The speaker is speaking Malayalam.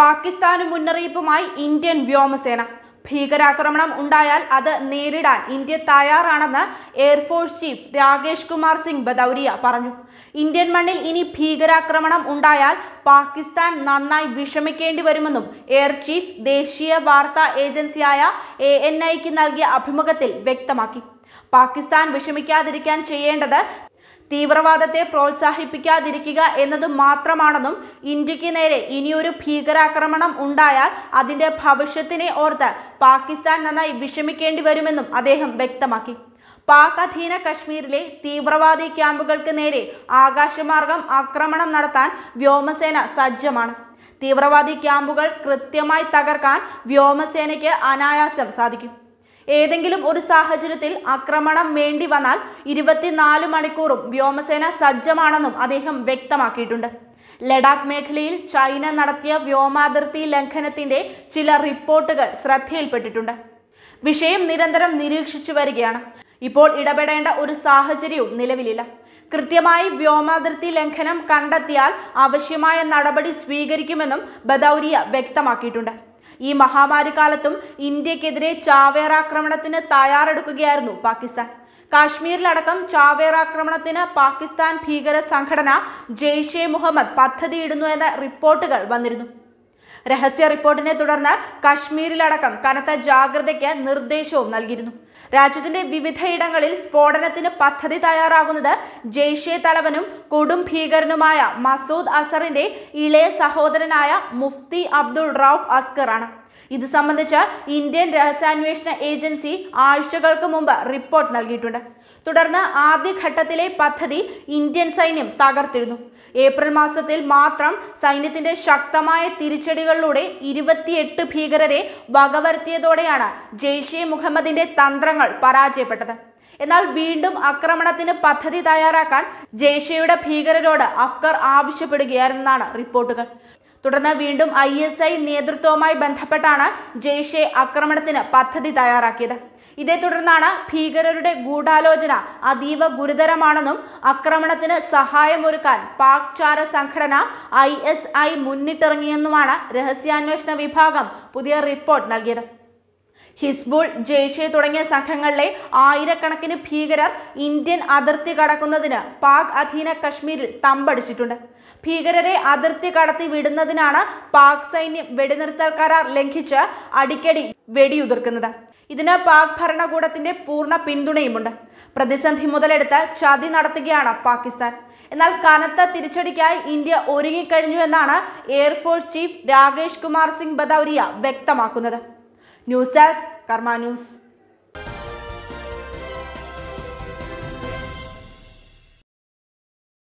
പാകിസ്ഥാന് മുന്നറിയിപ്പുമായി ഇന്ത്യൻ വ്യോമസേന ഭീകരാക്രമണം ഉണ്ടായാൽ അത് നേരിടാൻ ഇന്ത്യ തയ്യാറാണെന്ന് എയർഫോഴ്സ് ചീഫ് രാകേഷ് കുമാർ സിംഗ് ബദൌരിയ പറഞ്ഞു ഇന്ത്യൻ മണ്ണിൽ ഇനി ഭീകരാക്രമണം ഉണ്ടായാൽ പാകിസ്ഥാൻ നന്നായി വിഷമിക്കേണ്ടി വരുമെന്നും എയർ ചീഫ് ദേശീയ വാർത്താ ഏജൻസിയായ എ എൻ ഐക്ക് നൽകിയ അഭിമുഖത്തിൽ വ്യക്തമാക്കി പാകിസ്ഥാൻ വിഷമിക്കാതിരിക്കാൻ ചെയ്യേണ്ടത് തീവ്രവാദത്തെ പ്രോത്സാഹിപ്പിക്കാതിരിക്കുക എന്നത് മാത്രമാണെന്നും ഇന്ത്യക്ക് നേരെ ഇനിയൊരു ഭീകരാക്രമണം ഉണ്ടായാൽ അതിന്റെ ഭവിഷ്യത്തിനെ ഓർത്ത് പാകിസ്ഥാൻ നന്നായി വിഷമിക്കേണ്ടി വരുമെന്നും അദ്ദേഹം വ്യക്തമാക്കി പാക് അധീന കശ്മീരിലെ തീവ്രവാദി ക്യാമ്പുകൾക്ക് നേരെ ആകാശമാർഗം ആക്രമണം നടത്താൻ വ്യോമസേന സജ്ജമാണ് തീവ്രവാദി ക്യാമ്പുകൾ കൃത്യമായി തകർക്കാൻ വ്യോമസേനയ്ക്ക് അനായാസം സാധിക്കും ഏതെങ്കിലും ഒരു സാഹചര്യത്തിൽ ആക്രമണം വേണ്ടി വന്നാൽ ഇരുപത്തിനാല് മണിക്കൂറും വ്യോമസേന സജ്ജമാണെന്നും അദ്ദേഹം വ്യക്തമാക്കിയിട്ടുണ്ട് ലഡാക്ക് മേഖലയിൽ ചൈന നടത്തിയ വ്യോമാതിർത്തി ലംഘനത്തിന്റെ ചില റിപ്പോർട്ടുകൾ ശ്രദ്ധയിൽപ്പെട്ടിട്ടുണ്ട് വിഷയം നിരന്തരം നിരീക്ഷിച്ചു വരികയാണ് ഇപ്പോൾ ഇടപെടേണ്ട ഒരു സാഹചര്യവും നിലവിലില്ല കൃത്യമായി വ്യോമാതിർത്തി ലംഘനം കണ്ടെത്തിയാൽ ആവശ്യമായ നടപടി സ്വീകരിക്കുമെന്നും ബദൌരിയ വ്യക്തമാക്കിയിട്ടുണ്ട് ഈ മഹാമാരി കാലത്തും ഇന്ത്യക്കെതിരെ ചാവേറാക്രമണത്തിന് തയ്യാറെടുക്കുകയായിരുന്നു പാകിസ്ഥാൻ കാശ്മീരിലടക്കം ചാവേറാക്രമണത്തിന് പാകിസ്ഥാൻ ഭീകര സംഘടന ജെയ്ഷെ മുഹമ്മദ് പദ്ധതിയിടുന്നു എന്ന റിപ്പോർട്ടുകൾ വന്നിരുന്നു രഹസ്യ റിപ്പോർട്ടിനെ തുടർന്ന് കശ്മീരിലടക്കം കനത്ത ജാഗ്രതയ്ക്ക് നിർദ്ദേശവും നൽകിയിരുന്നു രാജ്യത്തിന്റെ വിവിധയിടങ്ങളിൽ സ്ഫോടനത്തിന് പദ്ധതി തയ്യാറാകുന്നത് ജെയ്ഷെ തലവനും കൊടും ഭീകരനുമായ മസൂദ് അസറിന്റെ ഇളയ സഹോദരനായ മുഫ്തി അബ്ദുൾ റൌഫ് അസ്കർ ആണ് ഇത് സംബന്ധിച്ച് ഇന്ത്യൻ രഹസ്യാന്വേഷണ ഏജൻസി ആഴ്ചകൾക്ക് മുമ്പ് റിപ്പോർട്ട് നൽകിയിട്ടുണ്ട് തുടർന്ന് ആദ്യഘട്ടത്തിലെ പദ്ധതി ഇന്ത്യൻ സൈന്യം തകർത്തിരുന്നു ഏപ്രിൽ മാസത്തിൽ മാത്രം സൈന്യത്തിന്റെ ശക്തമായ തിരിച്ചടികളിലൂടെ ഇരുപത്തിയെട്ട് ഭീകരരെ വകവരുത്തിയതോടെയാണ് ജെയ്ഷെ മുഹമ്മദിന്റെ തന്ത്രങ്ങൾ പരാജയപ്പെട്ടത് എന്നാൽ വീണ്ടും ആക്രമണത്തിന് പദ്ധതി തയ്യാറാക്കാൻ ജെയ്ഷെയുടെ ഭീകരരോട് അഫ്ഗർ ആവശ്യപ്പെടുകയായിരുന്നാണ് റിപ്പോർട്ടുകൾ തുടർന്ന് വീണ്ടും ഐ എസ് ഐ നേതൃത്വവുമായി ബന്ധപ്പെട്ടാണ് ജെയ്ഷെ ആക്രമണത്തിന് പദ്ധതി തയ്യാറാക്കിയത് ഇതേ തുടർന്നാണ് ഭീകരരുടെ ഗൂഢാലോചന അതീവ ഗുരുതരമാണെന്നും ആക്രമണത്തിന് സഹായമൊരുക്കാൻ പാക് ചാര സംഘടന ഐ എസ് ഐ മുന്നിട്ടിറങ്ങിയെന്നുമാണ് രഹസ്യാന്വേഷണ വിഭാഗം പുതിയ റിപ്പോർട്ട് നൽകിയത് ഹിസ്ബുൾ ജെയ്ഷെ തുടങ്ങിയ സംഘങ്ങളിലെ ആയിരക്കണക്കിന് ഭീകരർ ഇന്ത്യൻ അതിർത്തി കടക്കുന്നതിന് പാക് അധീന കശ്മീരിൽ തമ്പടിച്ചിട്ടുണ്ട് ഭീകരരെ അതിർത്തി കടത്തി വിടുന്നതിനാണ് പാക് സൈന്യം വെടിനിർത്തൽ കരാർ ലംഘിച്ച് അടിക്കടി വെടിയുതിർക്കുന്നത് ഇതിന് പാക് ഭരണകൂടത്തിന്റെ പൂർണ്ണ പിന്തുണയുമുണ്ട് പ്രതിസന്ധി മുതലെടുത്ത് ചതി നടത്തുകയാണ് പാകിസ്ഥാൻ എന്നാൽ കനത്ത തിരിച്ചടിക്കായി ഇന്ത്യ ഒരുങ്ങിക്കഴിഞ്ഞു എന്നാണ് എയർഫോഴ്സ് ചീഫ് രാകേഷ് കുമാർ സിംഗ് ബദൌരിയ വ്യക്തമാക്കുന്നത് News Desk, News.